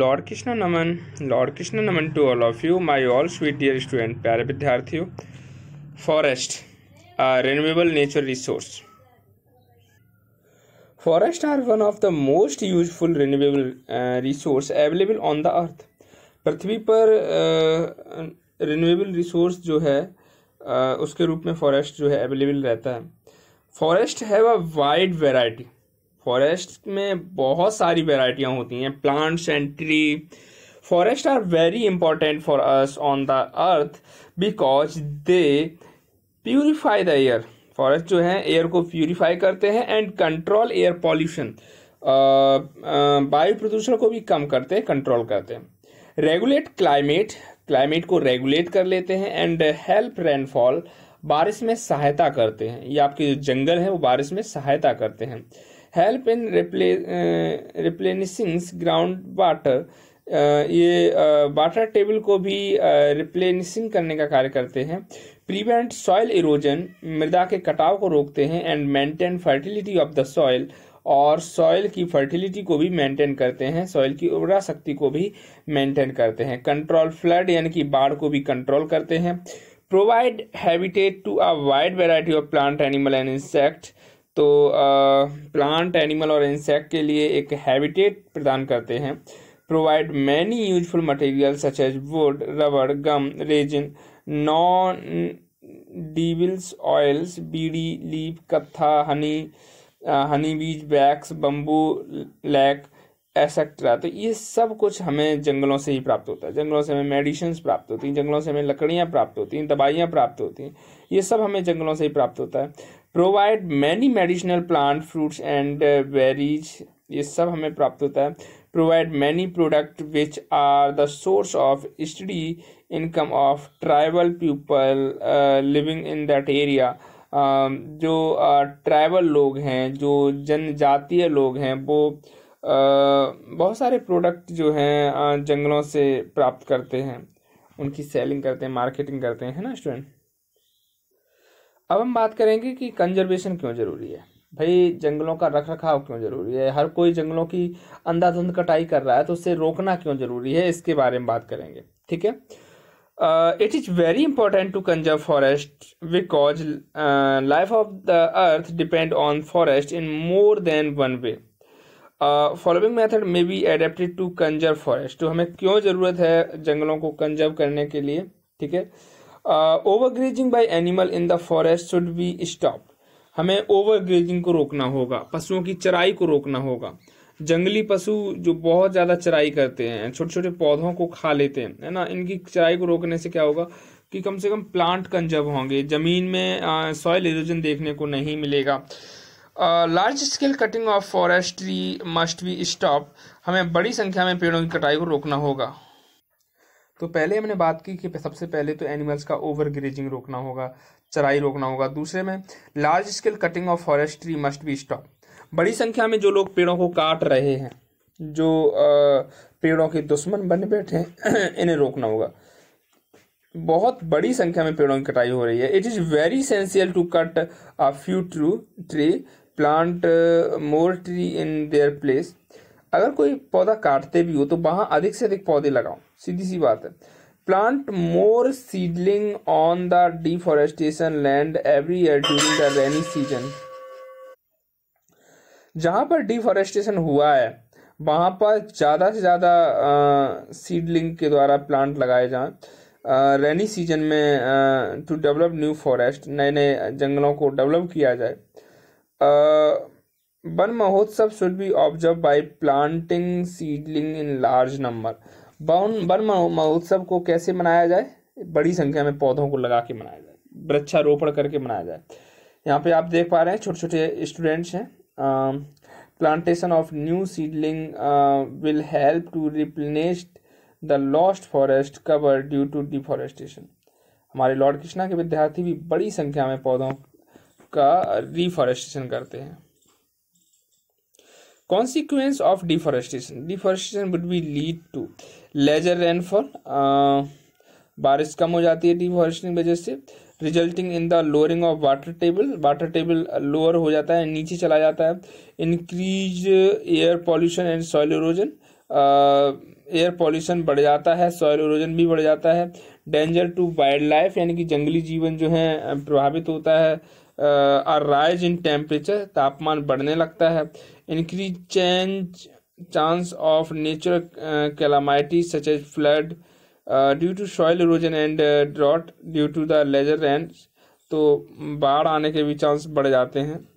Lord Krishna नमन lord Krishna नमन to all of you my all sweet dear student प्यारे विद्यार्थियों forest renewable nature resource forest are one of the most useful renewable resource available on the earth पृथ्वी पर renewable uh, resource जो है uh, उसके रूप में फॉरेस्ट जो है अवेलेबल रहता है forest have a wide variety forest में बहुत सारी वेराइटियाँ होती हैं plants and tree forest are very important for us on the earth because they purify the air forest जो है एयर को प्योरीफाई करते हैं एंड कंट्रोल एयर पॉल्यूशन वायु प्रदूषण को भी कम करते हैं कंट्रोल करते हैं रेगुलेट क्लाइमेट क्लाइमेट को रेगुलेट कर लेते हैं एंड हेल्प रेनफॉल बारिश में सहायता करते हैं ये आपके जो जंगल है वो बारिश में सहायता करते हैं help in replenishing ground water ये वाटर uh, टेबल को भी रिप्लेनिशिंग uh, करने का कार्य करते हैं प्रिवेंट सॉयल इरोजन मृदा के कटाव को रोकते हैं and maintain fertility of the soil और सॉयल की फर्टिलिटी को भी मेंटेन करते हैं सॉइल की उर्वरा शक्ति को भी मेंटेन करते हैं कंट्रोल फ्लड यानी कि बाढ़ को भी कंट्रोल करते हैं provide habitat to a wide variety of plant animal and insect तो प्लांट एनिमल और इंसेक्ट के लिए एक हैबिटेट प्रदान करते हैं provide many useful material such as wood rubber gum resin non edibles oils bidi leaf kattha honey Honey बीज बैक्स बम्बू लैक एसेट्रा तो ये सब कुछ हमें जंगलों से ही प्राप्त होता है जंगलों से हमें मेडिसिन प्राप्त होती हैं जंगलों से हमें लकड़ियाँ प्राप्त होती हैं दवाइयाँ प्राप्त होती हैं ये सब हमें जंगलों से ही प्राप्त होता है provide many medicinal plant fruits and berries ये सब हमें प्राप्त होता है provide many product which are the source of study income of tribal people living in that area जो ट्राइबल uh, लोग हैं जो जनजातीय लोग हैं वो uh, बहुत सारे प्रोडक्ट जो हैं uh, जंगलों से प्राप्त करते हैं उनकी सेलिंग करते हैं मार्केटिंग करते हैं है ना स्टूडेंट अब हम बात करेंगे कि कंजर्वेशन क्यों ज़रूरी है भाई जंगलों का रख रखाव क्यों ज़रूरी है हर कोई जंगलों की अंधाधुंध कटाई कर रहा है तो उसे रोकना क्यों ज़रूरी है इसके बारे में बात करेंगे ठीक है it is very important to conserve forest because life of the earth depend on forest in more than one way following method may be adapted to conserve forest तो हमें क्यों ज़रूरत है जंगलों को कंजर्व करने के लिए ठीक है overgrazing by animal in the forest should be stop हमें ओवरग्रेजिंग को रोकना होगा पशुओं की चराई को रोकना होगा जंगली पशु जो बहुत ज़्यादा चराई करते हैं छोटे छोटे पौधों को खा लेते हैं है ना इनकी चराई को रोकने से क्या होगा कि कम से कम प्लांट कंजर्व होंगे ज़मीन में सॉयल uh, इरोजन देखने को नहीं मिलेगा large scale cutting of forestry must be stop हमें बड़ी संख्या में पेड़ों की कटाई को रोकना होगा तो पहले हमने बात की कि सबसे पहले तो एनिमल्स का ओवर ग्रेजिंग रोकना होगा चराई रोकना होगा दूसरे में large scale cutting of forestry must be stop बड़ी संख्या में जो लोग पेड़ों को काट रहे हैं जो पेड़ों के दुश्मन बन बैठे हैं इन्हें रोकना होगा बहुत बड़ी संख्या में पेड़ों की कटाई हो रही है it is very essential to cut a few true tree plant more tree in their place अगर कोई पौधा काटते भी हो तो वहां अधिक से अधिक पौधे लगाओ सीधी सी बात है plant more seedling on the deforestation land every year during the rainy season जहां पर डिफोरेस्टेशन हुआ है वहां पर ज्यादा से ज्यादा सीडलिंग के द्वारा प्लांट लगाए जाए रेनी सीजन में टू डेवलप न्यू फॉरेस्ट नए नए जंगलों को डेवलप किया जाए uh, Van Mahotsav should be observe by planting seedling in large number Van Van Mahotsav को कैसे मनाया जाए बड़ी संख्या में पौधों को लगा के मनाया जाए वृक्षारोपण करके मनाया जाए यहाँ पे आप देख पा रहे हैं छोटे छोटे स्टूडेंट्स हैं plantation of new seedling will help to replenish the lost forest cover due to deforestation हमारे लॉर्ड कृष्णा के विद्यार्थी भी बड़ी संख्या में पौधों का रिफॉरेस्टेशन करते हैं consequence of deforestation deforestation would be lead to lesser rainfall uh, बारिश कम हो जाती है डिफॉरेस्टिंग वजह से resulting in the lowering of water table water table lower हो जाता है नीचे चला जाता है increase air pollution and soil erosion air pollution बढ़ जाता है सॉइल इरोजन भी बढ़ जाता है डेंजर टू वाइल्ड लाइफ यानी कि जंगली जीवन जो है प्रभावित होता है राइज इन टेम्परेचर तापमान बढ़ने लगता है increase change chance of natural uh, calamities such as flood uh, due to soil erosion and uh, drought due to the lesser rain तो बाढ़ आने के भी चांस बढ़ जाते हैं